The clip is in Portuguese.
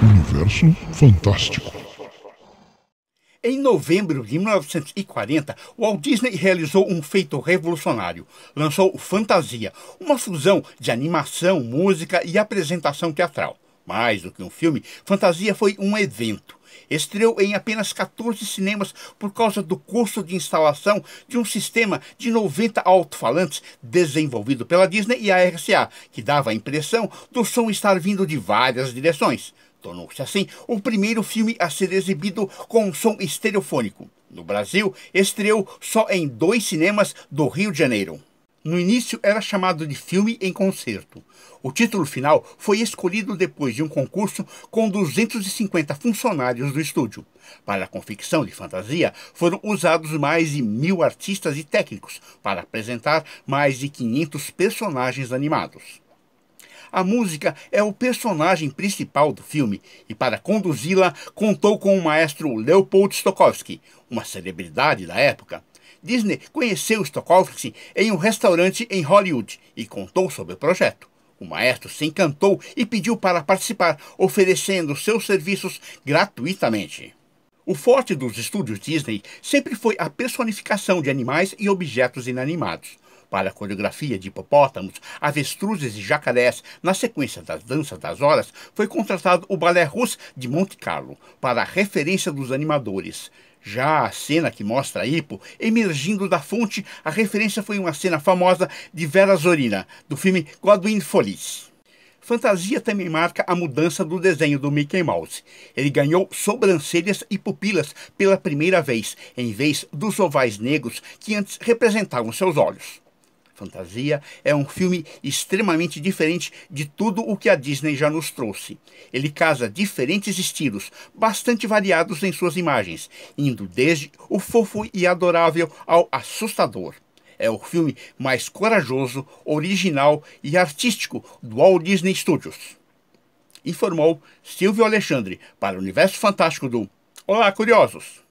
Universo Fantástico. Em novembro de 1940, Walt Disney realizou um feito revolucionário. Lançou Fantasia, uma fusão de animação, música e apresentação teatral. Mais do que um filme, Fantasia foi um evento. Estreou em apenas 14 cinemas por causa do custo de instalação de um sistema de 90 alto-falantes desenvolvido pela Disney e a RCA, que dava a impressão do som estar vindo de várias direções. Tornou-se assim o primeiro filme a ser exibido com som estereofônico. No Brasil, estreou só em dois cinemas do Rio de Janeiro. No início era chamado de filme em concerto. O título final foi escolhido depois de um concurso com 250 funcionários do estúdio. Para a confecção de fantasia, foram usados mais de mil artistas e técnicos para apresentar mais de 500 personagens animados. A música é o personagem principal do filme e, para conduzi-la, contou com o maestro Leopold Stokowski, uma celebridade da época. Disney conheceu Stokowski em um restaurante em Hollywood e contou sobre o projeto. O maestro se encantou e pediu para participar, oferecendo seus serviços gratuitamente. O forte dos estúdios Disney sempre foi a personificação de animais e objetos inanimados para a coreografia de hipopótamos, avestruzes e jacarés. Na sequência das danças das horas, foi contratado o Balé Russo de Monte Carlo para a referência dos animadores. Já a cena que mostra a Hippo emergindo da fonte, a referência foi uma cena famosa de Vera Zorina, do filme Godwin Folies. Fantasia também marca a mudança do desenho do Mickey Mouse. Ele ganhou sobrancelhas e pupilas pela primeira vez, em vez dos ovais negros que antes representavam seus olhos fantasia, é um filme extremamente diferente de tudo o que a Disney já nos trouxe. Ele casa diferentes estilos, bastante variados em suas imagens, indo desde o fofo e adorável ao assustador. É o filme mais corajoso, original e artístico do Walt Disney Studios. Informou Silvio Alexandre para o Universo Fantástico do Olá, Curiosos!